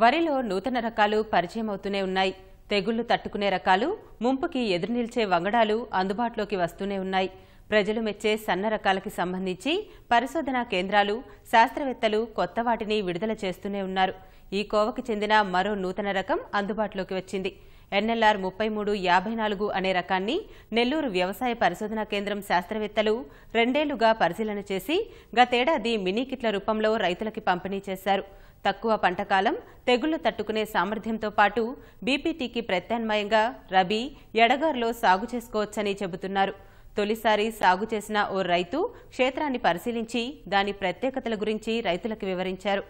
వరిలో నూతన రకాలు పరిచయం అవుతూనే ఉన్నాయి తెగుళ్లు తట్టుకునే రకాలు ముంపుకి ఎదురునిల్చే వంగడాలు అందుబాటులోకి వస్తూనే ఉన్నాయి ప్రజలు మెచ్చే సన్న రకాలకి సంబంధించి పరిశోధనా కేంద్రాలు శాస్త్రవేత్తలు కొత్త వాటిని విడుదల చేస్తూనే ఉన్నారు ఈ కోవకు చెందిన మరో నూతన రకం అందుబాటులోకి వచ్చింది ఎన్ఎల్ఆర్ ముప్పై మూడు యాభై నాలుగు అనే రకాన్ని నెల్లూరు వ్యవసాయ పరిశోధనా కేంద్రం శాస్త్రవేత్తలు రెండేళ్లుగా పరిశీలన చేసి గతేడాది మినీ కిట్ల రూపంలో రైతులకి పంపిణీ చేశారు తక్కువ పంటకాలం తెగుళ్లు తట్టుకునే సామర్థ్యంతో పాటు బీపీటీకి ప్రత్యామ్నాయంగా రబీ ఎడగారులో సాగు చేసుకోవచ్చని చెబుతున్నారు తొలిసారి సాగు చేసిన ఓ రైతు క్షేత్రాన్ని పరిశీలించి దాని ప్రత్యేకతల గురించి రైతులకు వివరించారు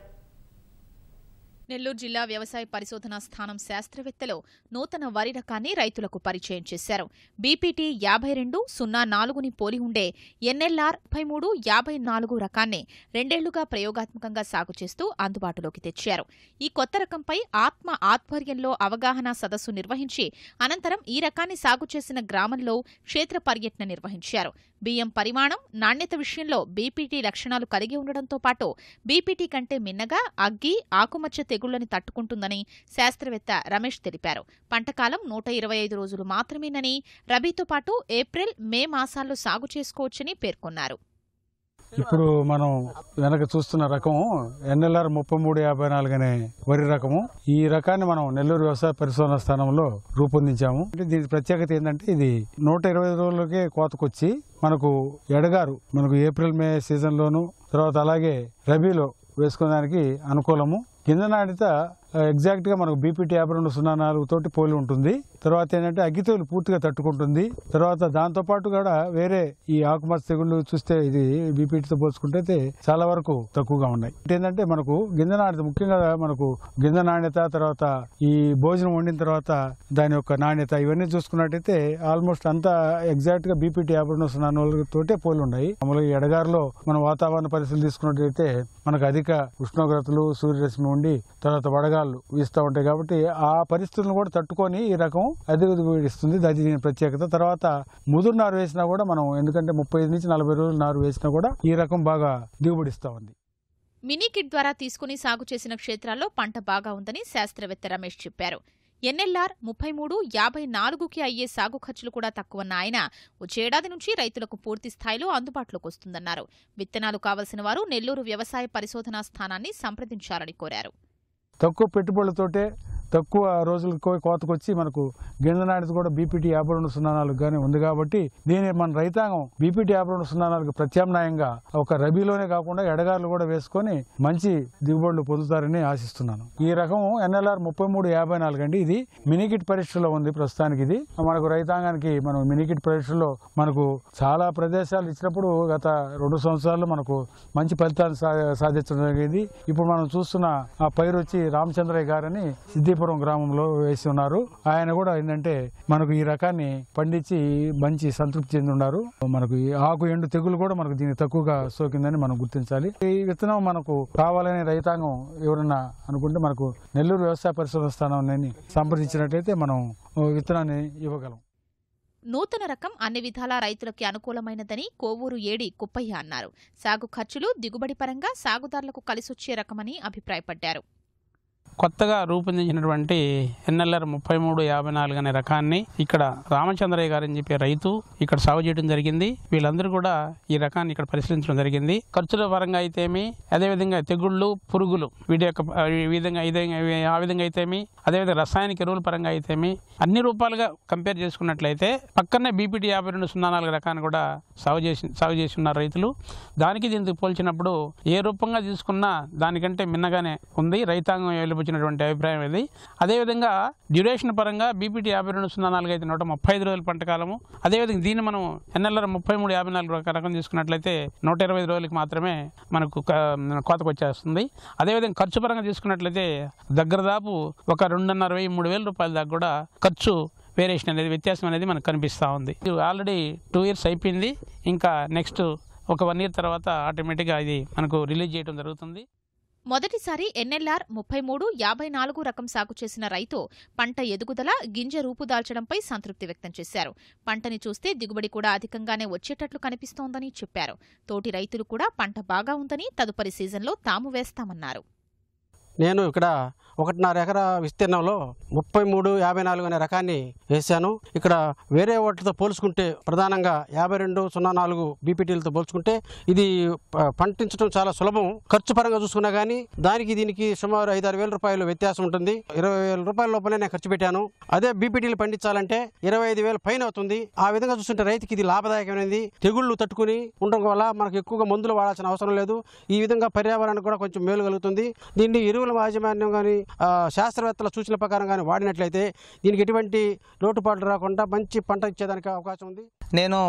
నెల్లూరు జిల్లా వ్యవసాయ పరిశోధనా స్థానం శాస్త్రవేత్తలు నూతన వరి రకాన్ని రైతులకు పరిచయం చేశారు బీపీటీ యాభై రెండు సున్నా నాలుగుని పోలి ఉండే ఎన్ఎల్ఆర్ ముప్పై మూడు యాభై నాలుగు రకాన్ని రెండేళ్లుగా ప్రయోగాత్మకంగా సాగు చేస్తూ అందుబాటులోకి తెచ్చారు ఈ కొత్త రకంపై ఆత్మ ఆధ్వర్యంలో అవగాహన సదస్సు నిర్వహించి అనంతరం ఈ రకాన్ని సాగు చేసిన గ్రామంలో క్షేత్ర పర్యటన నిర్వహించారు బియ్యం పరిమాణం నాణ్యత విషయంలో బీపీటీ లక్షణాలు కలిగి ఉండడంతో పాటు బీపీటీ కంటే మిన్నగా అగ్గి ఆకుమచ్చ తెగుళ్లని తట్టుకుంటుందని శాస్త్రవేత్త రమేష్ తెలిపారు పంటకాలం నూట ఇరవై ఐదు రోజులు మాత్రమేనని రబీతో పాటు ఏప్రిల్ మే మాసాల్లో సాగు చేసుకోవచ్చని పేర్కొన్నారు ఇప్పుడు మనం వెనక చూస్తున్న రకం ఎన్ఎల్ఆర్ ముప్పై మూడు యాభై నాలుగు అనే వరి రకము ఈ రకాన్ని మనం నెల్లూరు వ్యవసాయ పరిశోధన స్థానంలో రూపొందించాము అంటే దీని ప్రత్యేకత ఏంటంటే ఇది నూట ఇరవై రోజులకే కోతకొచ్చి మనకు ఎడగారు మనకు ఏప్రిల్ మే సీజన్లోను తర్వాత అలాగే రబీలో వేసుకోవడానికి అనుకూలము ಹಿಂದನಾಡಿತ ఎగ్జాక్ట్గా మనకు బీపీటీ యాభై రెండు సున్నా తోటి పోలి ఉంటుంది తర్వాత ఏంటంటే అగ్గితోలు పూర్తిగా తట్టుకుంటుంది తర్వాత దాంతో పాటు కూడా వేరే ఈ ఆకుమచ్చ తెగుళ్ళు చూస్తే ఇది బీపీటీతో పోల్చుకుంటే చాలా వరకు తక్కువగా ఉన్నాయి ఏంటంటే మనకు గింజ నాణ్యత ముఖ్యంగా మనకు గింజ నాణ్యత తర్వాత ఈ భోజనం వండిన తర్వాత దాని యొక్క నాణ్యత ఇవన్నీ చూసుకున్నట్టయితే ఆల్మోస్ట్ అంతా ఎగ్జాక్ట్ గా బీపీటీ యాభై రెండు సున్నా తోటే పోలి ఉన్నాయి మామూలుగా ఎడగారులో మన వాతావరణ పరిస్థితులు తీసుకున్నట్టయితే మనకు అధిక ఉష్ణోగ్రతలు సూర్యరశ్మి ఉండి తర్వాత వడగా మేఘాలు వీస్తూ ఉంటాయి కాబట్టి ఆ పరిస్థితులను కూడా తట్టుకొని ఈ రకం అధిగతిస్తుంది అది దీని ప్రత్యేకత తర్వాత ముదురు నారు వేసినా కూడా మనం ఎందుకంటే ముప్పై నుంచి నలభై రోజులు నారు వేసినా కూడా ఈ రకం బాగా దిగుబడిస్తూ ఉంది మినీ కిట్ ద్వారా తీసుకుని సాగు చేసిన క్షేత్రాల్లో పంట బాగా ఉందని శాస్త్రవేత్త రమేష్ చెప్పారు ఎన్ఎల్ఆర్ ముప్పై మూడు యాభై నాలుగుకి అయ్యే సాగు ఖర్చులు కూడా తక్కువన్న ఆయన వచ్చేడాది నుంచి రైతులకు పూర్తి స్థాయిలో అందుబాటులోకి వస్తుందన్నారు విత్తనాలు కావలసిన వారు నెల్లూరు వ్యవసాయ పరిశోధనా స్థానాన్ని సంప్రదించాలని కోరారు తక్కువ పెట్టుబడులతోటే తక్కువ రోజులకు కోతకొచ్చి మనకు గిన్నెనాడిది కూడా బీపీటీ యాభై రెండు సున్నా నాలుగు గానే ఉంది కాబట్టి దీని మన రైతాంగం బీపీటీ యాభై రెండు సున్నా నాలుగు ప్రత్యామ్నాయంగా ఒక రబీలోనే కాకుండా ఎడగారులు కూడా వేసుకొని మంచి దిగుబడులు పొందుతారని ఆశిస్తున్నాను ఈ రకం ఎన్ఎల్ఆర్ ముప్పై మూడు యాభై నాలుగు అండి ఇది మినీకిట్ పరీక్షలో ఉంది ప్రస్తుతానికి ఇది మనకు రైతాంగానికి మనం మినీకిట్ పరీక్షలో మనకు చాలా ప్రదేశాలు ఇచ్చినప్పుడు గత రెండు సంవత్సరాలు మనకు మంచి ఫలితాలు సాధించడం జరిగింది ఇప్పుడు మనం చూస్తున్న ఆ పైరు వచ్చి రామచంద్రయ్య గారని సిద్దిపురం గ్రామంలో వేసి ఉన్నారు ఆయన కూడా ఏంటంటే మనకు ఈ రకాన్ని పండించి మంచి సంతృప్తి చెంది ఉన్నారు మనకు ఆకు ఎండు తెగులు కూడా మనకు దీన్ని తక్కువగా సోకిందని మనం గుర్తించాలి ఈ విత్తనం మనకు కావాలనే రైతాంగం ఎవరన్నా అనుకుంటే మనకు నెల్లూరు వ్యవసాయ పరిశోధన స్థానాన్ని సంప్రదించినట్లయితే మనం విత్తనాన్ని ఇవ్వగలం నూతన రకం అన్ని విధాలా రైతులకి అనుకూలమైనదని కోవూరు ఏడి కుప్పయ్య అన్నారు సాగు ఖర్చులు దిగుబడి పరంగా సాగుదారులకు కలిసొచ్చే రకమని అభిప్రాయపడ్డారు కొత్తగా రూపొందించినటువంటి ఎన్ఎల్ఆర్ ముప్పై మూడు యాభై నాలుగు అనే రకాన్ని ఇక్కడ రామచంద్రయ్య గారు అని చెప్పే రైతు ఇక్కడ సాగు చేయడం జరిగింది వీళ్ళందరూ కూడా ఈ రకాన్ని ఇక్కడ పరిశీలించడం జరిగింది ఖర్చుల పరంగా అయితేమి అదేవిధంగా తెగుళ్ళు పురుగులు వీటి యొక్క విధంగా ఆ విధంగా అయితేమి అదేవిధంగా రసాయనిక ఎరువుల పరంగా అయితేమి అన్ని రూపాలుగా కంపేర్ చేసుకున్నట్లయితే పక్కనే బీపీటీ యాభై రెండు సున్నా నాలుగు రకాన్ని కూడా సాగు చేసి సాగు చేసి ఉన్నారు రైతులు దానికి దీనికి పోల్చినప్పుడు ఏ రూపంగా తీసుకున్నా దానికంటే మిన్నగానే ఉంది రైతాంగం వచ్చినటువంటి అభిప్రాయం ఇది అదేవిధంగా డ్యూరేషన్ పరంగా బీపీటీ యాభై రెండు సున్నా నాలుగు అయితే నూట ముప్పై ఐదు రోజుల పంట కాలము అదేవిధంగా దీన్ని మనం ఎన్ఎల్ఆర్ ముప్పై మూడు యాభై నాలుగు రకం తీసుకున్నట్లయితే నూట ఇరవై ఐదు రోజులకి మాత్రమే మనకు కోతకు వచ్చేస్తుంది అదేవిధంగా ఖర్చు పరంగా తీసుకున్నట్లయితే దగ్గర దాపు ఒక రెండున్నర వెయ్యి మూడు వేల రూపాయల దాకా కూడా ఖర్చు వేరియేషన్ అనేది వ్యత్యాసం అనేది మనకు కనిపిస్తూ ఉంది ఆల్రెడీ టూ ఇయర్స్ అయిపోయింది ఇంకా నెక్స్ట్ ఒక వన్ ఇయర్ తర్వాత ఆటోమేటిక్గా ఇది మనకు రిలీజ్ చేయడం జరుగుతుంది మొదటిసారి ఎన్ఎల్ఆర్ ముప్పై మూడు యాభై నాలుగు రకం సాగు చేసిన రైతు పంట ఎదుగుదల గింజ రూపుదాల్చడంపై సంతృప్తి వ్యక్తం చేశారు పంటని చూస్తే దిగుబడి కూడా అధికంగానే వచ్చేటట్లు కనిపిస్తోందని చెప్పారు తోటి రైతులు కూడా పంట బాగా ఉందని తదుపరి సీజన్లో తాము వేస్తామన్నారు నేను ఇక్కడ ఒకటిన్నర ఎకరా విస్తీర్ణంలో ముప్పై మూడు యాభై నాలుగు అనే రకాన్ని వేశాను ఇక్కడ వేరే వాటితో పోల్చుకుంటే ప్రధానంగా యాభై రెండు సున్నా నాలుగు బీపీటీలతో పోల్చుకుంటే ఇది పంటించడం చాలా సులభం ఖర్చు పరంగా చూసుకున్నా కానీ దానికి దీనికి సుమారు ఐదారు వేల రూపాయలు వ్యత్యాసం ఉంటుంది ఇరవై వేల రూపాయల లోపలే నేను ఖర్చు పెట్టాను అదే బీపీటీలు పండించాలంటే ఇరవై ఐదు వేల పైన అవుతుంది ఆ విధంగా చూస్తుంటే రైతుకి ఇది లాభదాయకమైనది తెగుళ్లు తట్టుకుని ఉండడం వల్ల మనకు ఎక్కువగా మందులు వాడాల్సిన అవసరం లేదు ఈ విధంగా పర్యావరణానికి కూడా కొంచెం మేలు కలుగుతుంది దీన్ని ఎరువుల ఉద్యోగుల యాజమాన్యం కానీ శాస్త్రవేత్తల సూచనల ప్రకారం కానీ వాడినట్లయితే దీనికి ఎటువంటి లోటుపాట్లు రాకుండా మంచి పంట ఇచ్చేదానికి అవకాశం ఉంది నేను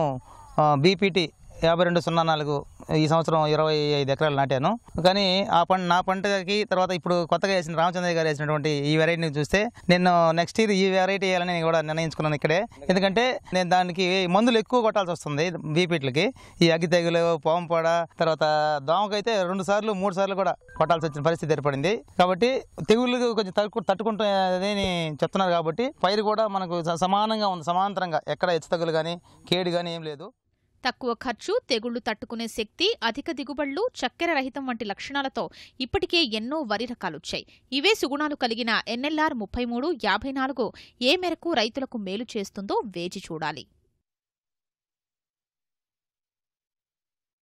బీపీటీ యాభై రెండు సున్నా నాలుగు ఈ సంవత్సరం ఇరవై ఐదు ఎకరాలు నాటాను కానీ ఆ పంట నా పంటకి తర్వాత ఇప్పుడు కొత్తగా వేసిన రామచంద్ర గారు వేసినటువంటి ఈ వెరైటీని చూస్తే నేను నెక్స్ట్ ఇయర్ ఈ వెరైటీ వేయాలని నేను కూడా నిర్ణయించుకున్నాను ఇక్కడే ఎందుకంటే నేను దానికి మందులు ఎక్కువ కొట్టాల్సి వస్తుంది బీపీట్లకి ఈ అగ్గి తెగులు పాంపొడ తర్వాత దోమకైతే రెండు సార్లు మూడు సార్లు కూడా కొట్టాల్సి వచ్చిన పరిస్థితి ఏర్పడింది కాబట్టి తెగుళ్ళు కొంచెం తక్కువ తట్టుకుంటుంది చెప్తున్నారు కాబట్టి పైరు కూడా మనకు సమానంగా ఉంది సమాంతరంగా ఎక్కడ హెచ్చు తగ్గులు కానీ కేడు కానీ ఏం లేదు తక్కువ ఖర్చు తెగుళ్లు తట్టుకునే శక్తి అధిక దిగుబడులు చక్కెర రహితం వంటి లక్షణాలతో ఇప్పటికే ఎన్నో వరి రకాలొచ్చాయి ఇవే సుగుణాలు కలిగిన ఎన్ఎల్ఆర్ ముప్పై మూడు యాభై నాలుగు ఏ మేరకు రైతులకు మేలు చేస్తుందో వేచి చూడాలి